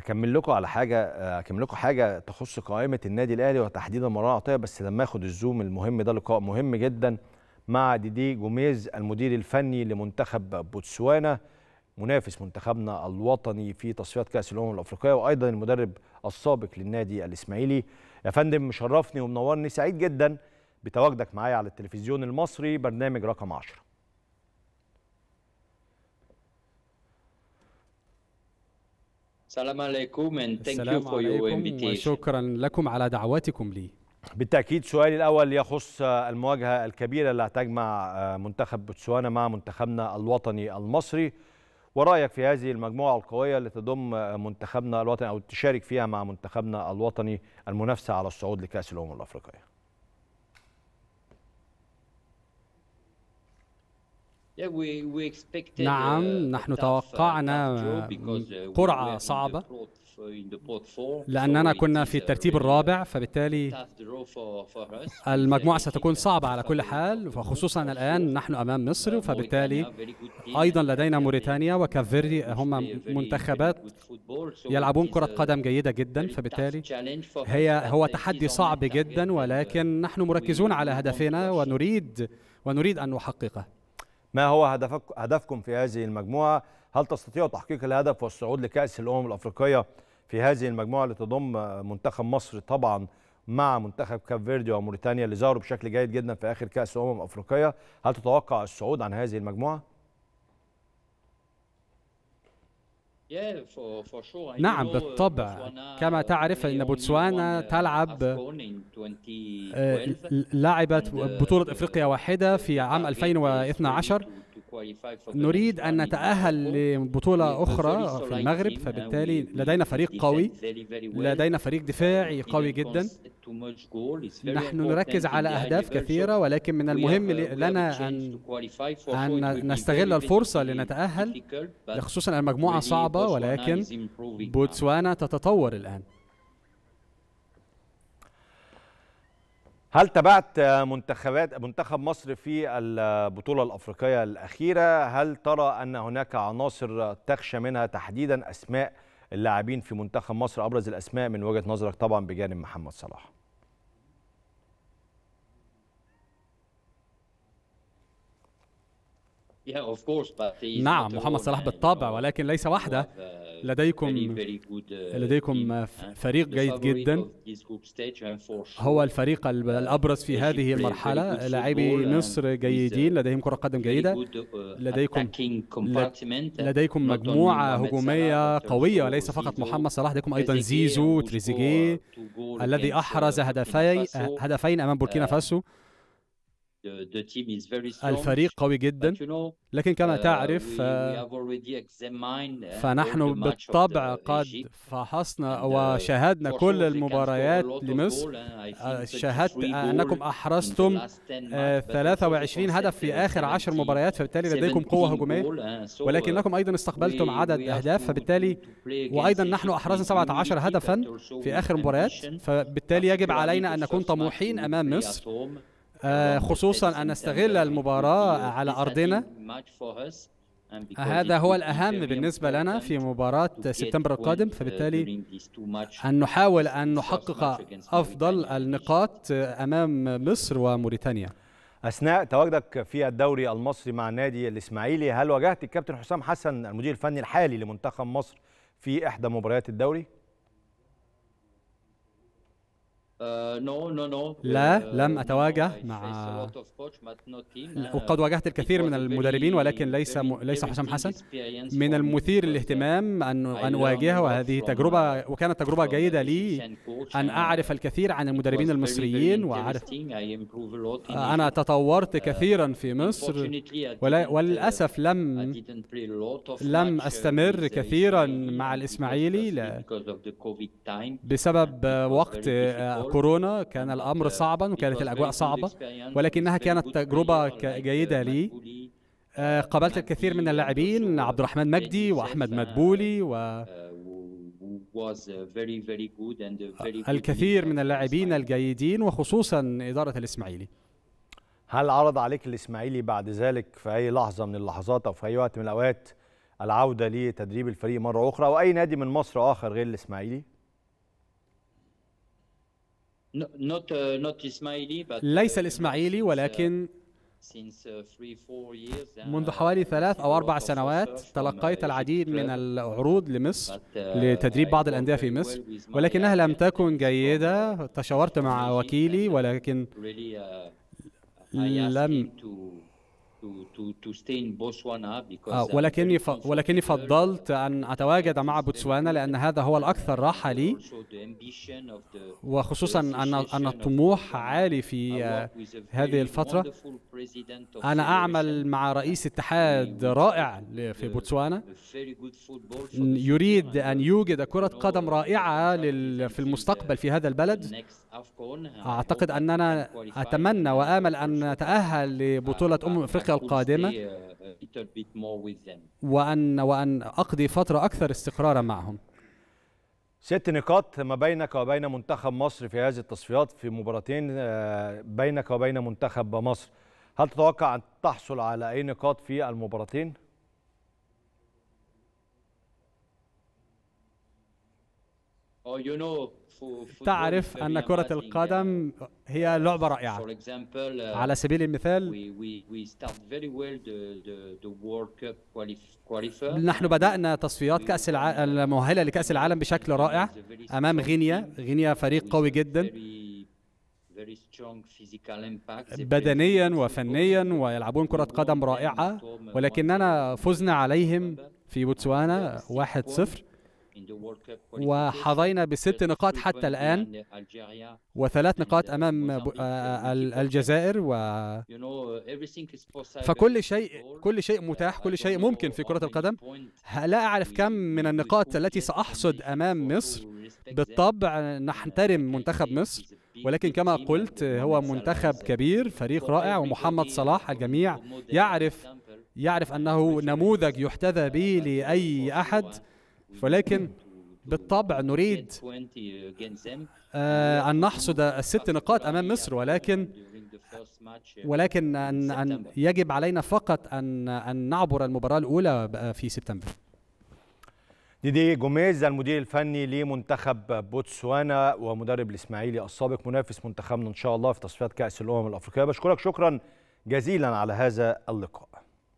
هكمل لكم على حاجه هكمل لكم حاجه تخص قائمه النادي الاهلي وتحديدا مروان عطيه بس لما اخد الزوم المهم ده لقاء مهم جدا مع ديدي جوميز المدير الفني لمنتخب بوتسوانا منافس منتخبنا الوطني في تصفيات كاس الامم الافريقيه وايضا المدرب السابق للنادي الاسماعيلي يا فندم مشرفني ومنورني سعيد جدا بتواجدك معايا على التلفزيون المصري برنامج رقم 10 السلام عليكم وشكرا لكم على دعوتكم لي. بالتأكيد سؤالي الأول يخص المواجهة الكبيرة اللي هتجمع آه، منتخب بوتسوانا مع منتخبنا الوطني المصري ورأيك في هذه المجموعة القوية اللي تضم آه، منتخبنا الوطني أو تشارك فيها مع منتخبنا الوطني المنافسة على الصعود لكأس الأمم الأفريقية نعم uh, نحن uh, توقعنا uh, قرعة صعبة لأننا كنا في الترتيب الرابع فبالتالي المجموعة ستكون صعبة على كل حال وخصوصا الآن نحن أمام مصر فبالتالي أيضا لدينا موريتانيا وكافيري هم منتخبات يلعبون كرة قدم جيدة جدا فبالتالي هي هو تحدي صعب جدا ولكن نحن مركزون على هدفنا ونريد ونريد أن نحققه ما هو هدفك هدفكم في هذه المجموعة هل تستطيعوا تحقيق الهدف والصعود لكأس الأمم الأفريقية في هذه المجموعة اللي تضم منتخب مصر طبعا مع منتخب كاب فيردي وموريتانيا اللي ظهروا بشكل جيد جدا في آخر كأس الأمم الأفريقية هل تتوقع الصعود عن هذه المجموعة؟ نعم uh, بالطبع كما تعرف أن بوتسوانا uh, تلعب آه، لعبت uh, بطولة إفريقيا واحدة في عام 2012 نريد أن نتأهل لبطولة أخرى في المغرب فبالتالي لدينا فريق قوي لدينا فريق دفاعي قوي جدا نحن نركز على أهداف كثيرة ولكن من المهم لنا أن, أن نستغل الفرصة لنتأهل خصوصا المجموعة صعبة ولكن بوتسوانا تتطور الآن هل تابعت منتخبات منتخب مصر في البطولة الأفريقية الأخيرة؟ هل ترى أن هناك عناصر تخشى منها تحديدا أسماء اللاعبين في منتخب مصر أبرز الأسماء من وجهة نظرك طبعا بجانب محمد صلاح؟ نعم محمد صلاح بالطبع uh, ولكن ليس وحده uh, لديكم uh, لديكم فريق جيد جدا هو الفريق uh, الابرز في هذه المرحله لاعبي مصر uh, جيدين لديهم كره قدم جيده لديكم لديكم مجموعه هجوميه قويه وليس فقط محمد صلاح لديكم ايضا زيزو تريزيجيه الذي احرز هدفين هدفين امام بوركينا فاسو الفريق قوي جدا لكن كما uh, تعرف uh، uh, فنحن بالطبع قد فحصنا وشاهدنا كل المباريات لمصر آه، شاهدت أنكم أحرزتم 23 آه، هدف في آخر 10 مباريات فبالتالي لديكم قوة هجومية ولكنكم أيضا استقبلتم عدد أهداف فبالتالي وأيضا نحن أحرزنا 17 هدفا في آخر مباريات فبالتالي يجب علينا أن نكون طموحين أمام مصر آه، خصوصا أن نستغل المباراة على أرضنا هذا هو الأهم بالنسبة لنا في مباراة سبتمبر uh, القادم فبالتالي أن نحاول أن نحقق أفضل النقاط آه، أمام مصر وموريتانيا أثناء تواجدك في الدوري المصري مع النادي الإسماعيلي هل واجهت الكابتن حسام حسن المدير الفني الحالي لمنتخب مصر في إحدى مباريات الدوري؟ Uh, لا لم uh, أتواجه مع uh, وقد واجهت الكثير من المدربين ولكن ليس م... ليس حسام حسن من المثير للاهتمام أن أن أواجهه وهذه تجربة وكانت تجربة جيدة لي أن أعرف الكثير عن المدربين المصريين وأعرف آه، أنا تطورت كثيرا في مصر ولا... وللأسف لم لم أستمر كثيرا مع الإسماعيلي لا... بسبب وقت آه، كورونا كان الأمر صعبا وكانت الأجواء صعبة ولكنها كانت تجربة جيدة لي آه، قابلت الكثير من اللاعبين عبد الرحمن مجدي وأحمد مدبولي و الكثير من اللاعبين الجيدين وخصوصا إدارة الإسماعيلي هل عرض عليك الإسماعيلي بعد ذلك في أي لحظة من اللحظات أو في أي وقت من الأوقات العودة لتدريب الفريق مرة أخرى أو أي نادي من مصر آخر غير الإسماعيلي؟ ليس الإسماعيلي ولكن منذ حوالي ثلاث أو أربع سنوات تلقيت uh, العديد من العروض لمصر uh, لتدريب بعض الأندية في مصر ولكنها لم تكن جيدة تشاورت مع وكيلي ولكن uh, لم آه، uh, ولكني ف... ولكني فضلت ان اتواجد مع بوتسوانا لان هذا هو الاكثر راحه لي وخصوصا ان ان الطموح عالي في هذه الفتره انا اعمل مع رئيس اتحاد رائع في بوتسوانا يريد ان يوجد كره قدم رائعه لل... في المستقبل في هذا البلد اعتقد اننا اتمنى وامل ان نتاهل لبطوله امم افريقيا الشركة القادمة uh, وأن وأن أقضي فترة أكثر استقرارا معهم ست نقاط ما بينك وبين منتخب مصر في هذه التصفيات في مباراتين آه، بينك وبين منتخب مصر هل تتوقع أن تحصل على أي نقاط في المباراتين؟ Oh, تعرف أن كرة القدم هي لعبة رائعة uh, على سبيل المثال نحن بدأنا تصفيات كأس المؤهلة لكأس العالم بشكل رائع أمام غينيا غينيا فريق قوي جدا بدنيا وفنيا ويلعبون كرة قدم رائعة ولكننا فزنا عليهم في بوتسوانا 1-0 وحظينا بست نقاط حتى الآن وثلاث نقاط uh, أمام آه، الجزائر و uh, فكل شيء كل شيء uh, متاح كل شيء ممكن في كرة القدم لا أعرف كم من النقاط التي سأحصد أمام مصر بالطبع نحترم منتخب مصر ولكن كما قلت هو منتخب كبير فريق رائع ومحمد صلاح الجميع يعرف يعرف أنه نموذج يحتذى به لأي أحد ولكن بالطبع نريد آه، أن نحصد الست نقاط أمام مصر ولكن ولكن أن, أن يجب علينا فقط أن أن نعبر المباراة الأولى آه، في سبتمبر ديدي جوميز المدير الفني لمنتخب بوتسوانا ومدرب الاسماعيلي السابق منافس منتخبنا ان شاء الله في تصفيات كاس الامم الافريقيه بشكرك شكرا جزيلا على هذا اللقاء